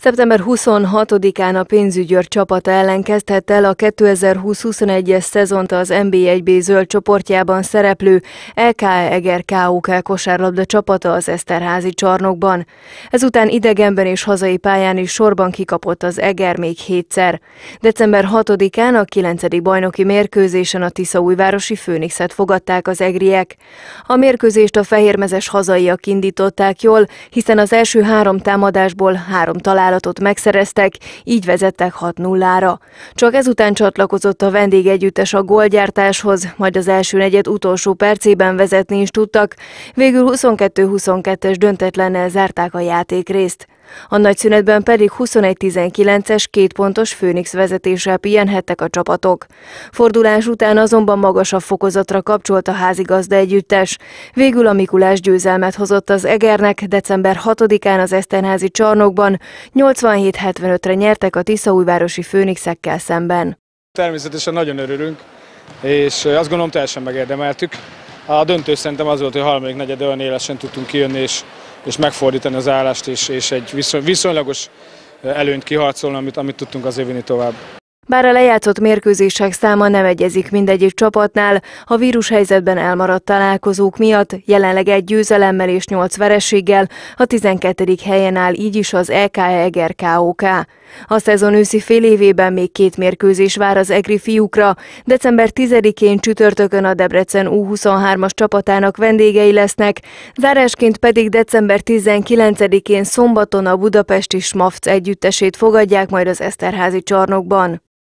Szeptember 26-án a pénzügyőr csapata ellen kezdhette el a 2020-21-es szezont az NB1B zöld csoportjában szereplő LKE Eger KUK kosárlabda csapata az Eszterházi csarnokban. Ezután idegenben és hazai pályán is sorban kikapott az Eger még hétszer. December 6-án a 9. bajnoki mérkőzésen a Tiszaújvárosi Főnixet fogadták az egriek. A mérkőzést a fehérmezes hazaiak indították jól, hiszen az első három támadásból három talál találatot megszereztek, így vezettek 6-0-ra. Csak ezután csatlakozott a vendégegyüttes a gólgyártáshoz, majd az első negyed utolsó percében vezetni is tudtak, végül 22-22-es döntetlennel zárták a játék részt. A nagyszünetben pedig 21-19-es kétpontos Főnix vezetéssel pihenhettek a csapatok. Fordulás után azonban magasabb fokozatra kapcsolt a házigazda együttes. Végül a Mikulás győzelmet hozott az Egernek, december 6-án az Esztenházi csarnokban 87-75-re nyertek a Tiszaújvárosi Főnixekkel szemben. Természetesen nagyon örülünk, és azt gondolom teljesen megérdemeltük. A döntő szerintem az volt, hogy harmadik negyed olyan élesen tudtunk kijönni, és és megfordítani az állást, és, és egy viszonylagos előnyt kiharcolni, amit, amit tudtunk az vinni tovább. Bár a lejátszott mérkőzések száma nem egyezik mindegyik csapatnál, a vírushelyzetben elmaradt találkozók miatt jelenleg egy győzelemmel és nyolc vereséggel a 12. helyen áll így is az EK Eger KOK. A szezon őszi fél évében még két mérkőzés vár az egri fiúkra. December 10-én csütörtökön a Debrecen U23-as csapatának vendégei lesznek, zárásként pedig december 19-én szombaton a budapesti Smafc együttesét fogadják majd az Eszterházi csarnokban.